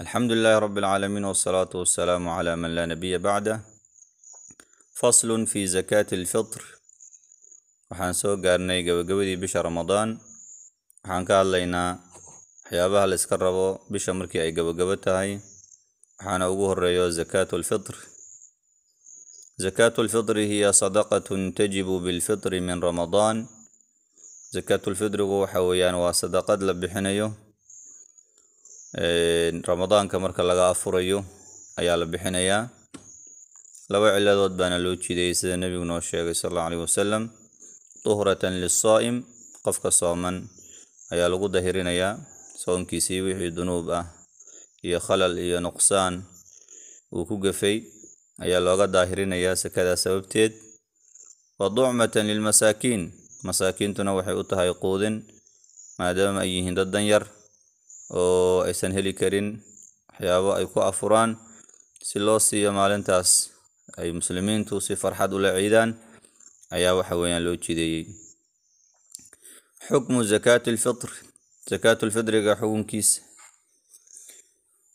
Elhamdülillahi Rabbil Alemin ve salatu ve selamu ala men la nebiye ba'de. Faslun fi zekatil fitr. Waxaan soo gaarnay gabagabadii bisha Ramadaan. Waxaan ka hadlaynaa waxyaabaha la iska rabo bisha markii ay gabagabo tahay. waxaana ugu horeeyo zakaatul fitr. زكاة الفطر هي صدقة تجب بالفطر من رمضان زكاة الفطر هو حويان وصدقة لبحنيو ramadaanka marka laga afurayo ayaa la bixinayaa laba ciladood baana loo jideeyay sida nebigu noo sheegay sal allau alayhi wasalam duhratan lisaa'im qofka sooman ayaa lagu dahirinayaa soonkiisii wixii dunuub ah iyo khalal iyo nuqsaan uu ku gafay ayaa looga daahirinayaa sakadaa sababteed wa ducmatan lilmasaakiin masaakiintuna waxay u tahay quudin maadaama ay yihiin dad dan yar oo aysan heli karin waxyaabo ay ku afuraan si loo siiyo maalintaas ay muslimiintu si farxad ula ciidaan ayaa waxa weeyaan loo jideeyey xukmu zakaati alfitr zakaatu lfitriga xukunkiisa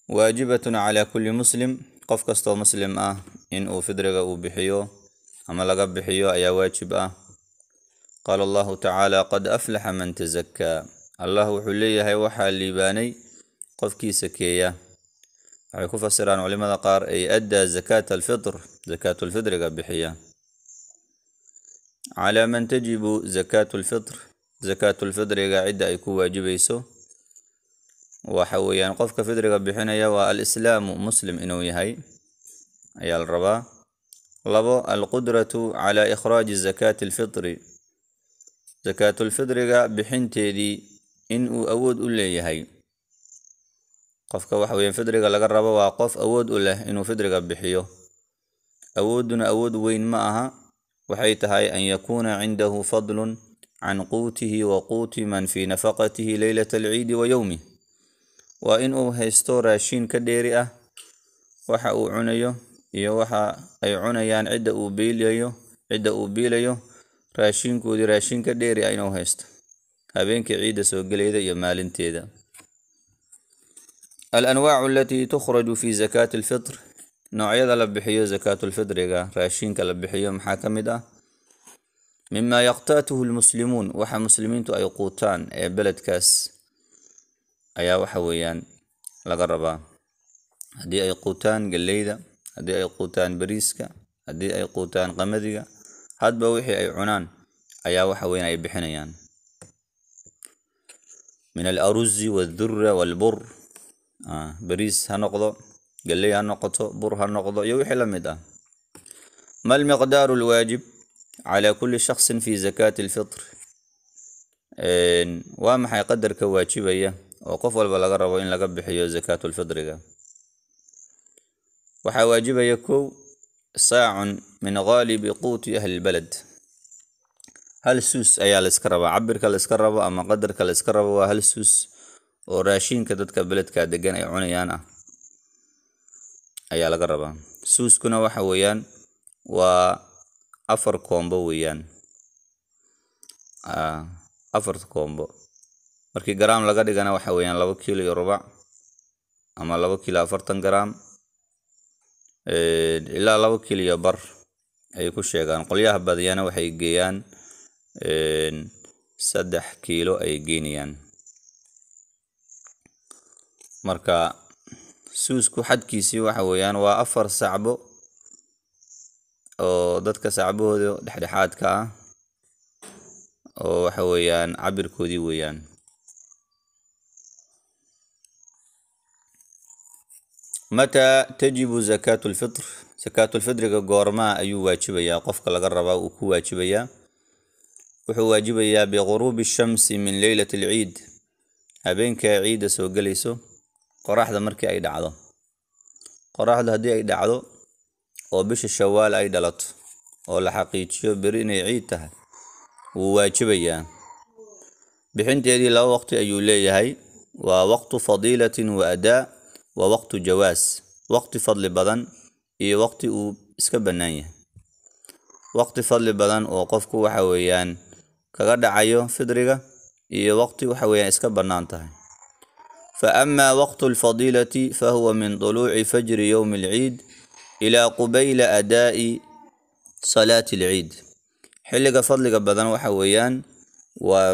waajibatun calaa kulli muslim qof kastoo muslim ah in uu fidriga uu bixiyo ama laga bixiyo ayaa waajib ah qaala allahu tacaala qad aflaxa man tasakaa allah wuxuu leeyahay waxaa liibaanay qofkii sakeeya waxay ku fasiraan culimada qaar ay addaa zakaata alfitr zakaatulfitriga bixiya calaa man tajibu zakaatu lfitr zakaatulfitriga cidda ay ku waajibayso waxa weeyaan qofka fidriga bixinaya waa alislaamu muslim inuu yahay ayaa la rabaa labo alqudratu calaa ikhraaji zakaati alfitri zakaatulfitriga bixinteedii in uu awood u leeyahay qofka waxa weeyaan fidriga laga rabo waa qof awood u leh inuu fidriga bixiyo awooduna awood weyn ma aha waxay tahay an yakuuna cindahu fadlun can quutihi wa quuti man fii nafaqatihi leylat alciidi wa yowmih waa in uu haysto raashiin ka dheeri ah waxa uu cunayo iyo waxa ay cunayaan cidda uu biilayo cidda uu biilayo raashiinkoodii raashiin ka dheeri ah inuu haysto habeenkii ciidda soo gelayda iyo maalinteeda alanwaacu alatii tukhraju fi zakaati alfitr noocyada la bixiyo zakaatulfitriga raashinka la bixiyo maxaa ka mid ah mima yaqtaatuhu lmuslimuun waxa muslimiintu ay quutaan ee beledkaas ayaa waxa weeyaan laga rabaa haddii ay quutaan galleyda haddii ay quutaan bariiska haddii ay quutaan qamadiga hadba wixii ay cunaan ayaa waxa weyaan ay bixinayaan من الأرز والذرة والبر آه بريس قال قلي هنقضه بر هنقضه يوحى لمدة ما المقدار الواجب على كل شخص في زكاة الفطر إن وما حيقدر كواجبية وقف والبلغر وإن لقبح يو زكاة الفطر وحواجب يكو صاع من غالب قوت أهل البلد hal suus ayaa layska rabaa cabirka layska rabo ama qadarka layska rabo waa hal suus oo raashiinka dadka beledka degan ay cunayaan ah ayaa laga rabaa suuskuna waxa weeyaan waa afar koombo weeyaan ah, afar koombo markii garaam laga dhigana waxa weeyaan labo kiilo iyo rubac ama labo kiilo afartan garaam ilaa labo kiilo iyo bar ayay ku sheegaan qolyaha badiyana waxay geeyaan saddex kiilo ay geynayaan marka suusku xadkiisii waxa weeyaan waa afar sacbo oo dadka sacbahooda dhexdhexaadka ah oo waxa weeyaan cabirkoodii weeyaan mataa tajibu zakaatu lfitr zakaatulfitriga goormaa ayuu waajibayaa qofka laga rabaa uu ku waajibayaa wuxuu waajibayaa biquruubi shamsi min leylati alciid habeenkaa ciidda soo gelayso qoraxda markii ay dhacdo qoraxdu haddii ay dhacdo oo bisha shawaal ay dhalato oo la xaqiijiyo beri inay ciid tahay wuu waajibayaa bixinteedii laba waqti ayuu leeyahay waa waqtu fadiilatin wa adaa wa waqtu jawaas waqti fadli badan iyo waqti uu iska bannaan yahay waqti fadli badan oo qofku waxa weeyaan kaga dhacayo fidriga iyo waqti waxa weeyaan iska bannaan tahay fa amaa waqtu alfadiilati fa huwa min duluuci fajri yowmi alciid ilaa qubayla adaa'i salaati alciid xilliga fadliga badan waxa weeyaan waa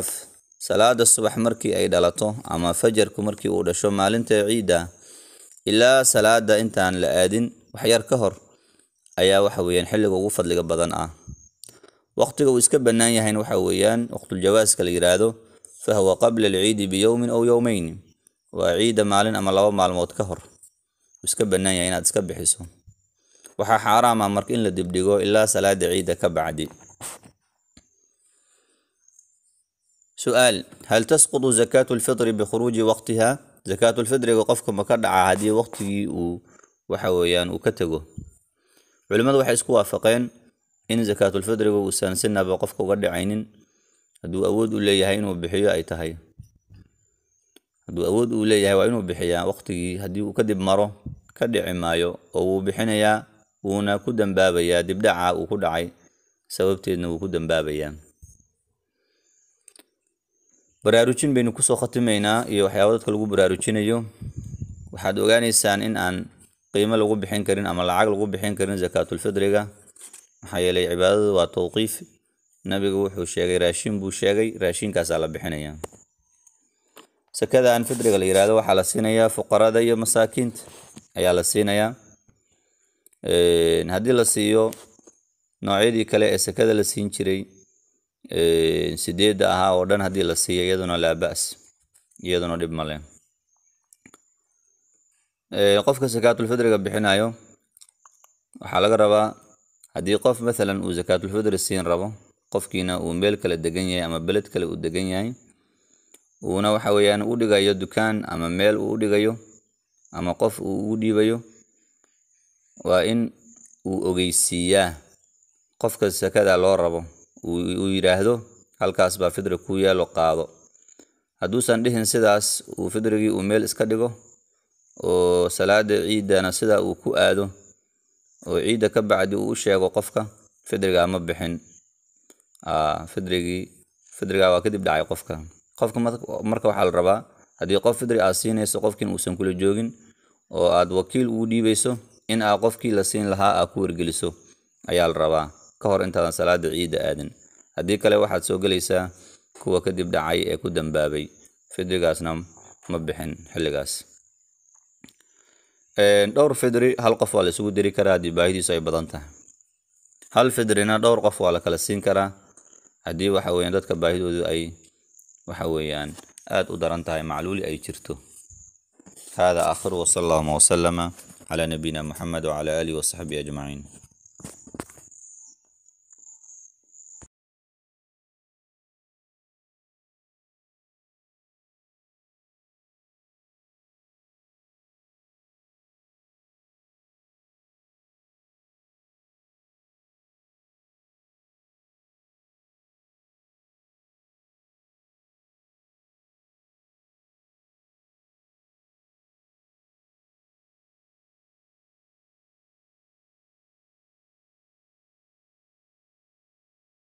salaada subax markii ay dhalato ama fajarku markii uu dhasho maalinta ciidda ilaa salaada intaan la aadin waxyar ka hor ayaa waxa weeyaan xilliga ugu fadliga badan ah waqtiga uu iska bannaan yahayna waxa weeyaan waqtuljawaaska la yidhaahdo fahwa qabla alciidi biyowmin ow yowmayn waa ciidda maalin ama laba maalmood ka hor uu iska bannaan yahay inaad iska bixiso waxaa xaaraam ah marka in la dibdhigo ilaa salaada ciidda ka bacdi su-aal hal tasqutu zakaatu lfitri bikhuruuji waqtiha zakaatulfitriga qofka ma ka dhaca haddii waqtigii uu waxa weeyaan uu ka tego culimmadu waxay isku waafaqeen in sakaatulfidriga uusan si naba qofka uga dhacaynin hadduu awood u leeyahay inuu bixiyo ay tahay hadduu awood uu leeyahay waa inuu bixiyaa waqtigii haddii uu kadib maro ka dhici maayo oo wuu bixinayaa wuuna ku dambaabayaa dibdhaca uu ku dhacay sababteedna wuu ku dambaabayaa baraarujin baynu kusoo khatimaynaa iyo waxyaaba dadka lagu baraarujinayo waxaad ogaaneysaan in aan qiimo lagu bixin karin ama lacag lagu bixin karin sakaatulfidriga maxaa yeelay cibaadadu waa tawqiif nabigu wuxuu sheegay raashin buu sheegay raashinkaasaa la bixinaya sakada aan fidriga la yihahdo waxaa la siinayaa fuqarada iyo masaakiinta ayaa la siinayaa haddii la siiyo noocyadii kale ee sakada la siin jiray sideedda ahaa oo dhan haddii la siiyo iyaduna laa ba'as iyaduna dhib maleen qofka sakaatulfidriga bixinayo waxaa laga rabaa haddii qof maalan uu sakaatulfidr siin rabo qofkiina uu meel kale degan yahay ama beled kale uu degan yahay uuna waxa weyaan u dhigayo dukaan ama meel uu u dhigayo ama qof uu ugu dhiibayo waa in uu ogeysiiyaa qofka sakada loo rabo uu yidhaahdo halkaas baa fidri ku yaalo qaado hadduusan dhihin sidaas uu fidrigii uu meel iska dhigo oo salaada ciiddana sida uu ku aado oo ciidda ka bacdi uu u sheego qofka fidrigaa ma bixin fidrigii fidrigaa waa kadib dhacay qofka qofka marka waxaa la rabaa haddii qof fidri aad siinayso qofkiin uusan kula joogin oo aad wakiil ugu dhiibayso in aa qofkii la siin lahaa aa ku wargeliso ayaa la rabaa ka hor intaadan salaada ciidda aadin haddii kale waxaad soo gelaysaa kuwa kadib dhacay ee ku dambaabay fidrigaasna ma bixin xilligaas dhowr fidri hal qof waa la isugu diri karaa haddii baahidiisu ay badan tahay hal fidrina dhowr qof waa la kala siin karaa haddii waxa weyaan dadka baahidoodu ay waxa weeyaan aad u daran tahay macluuli ay jirto hada aakhiru wsala allahuma wsalama calaa nabiyina muxamed wacala aalihi wasaxbihi ajmaciin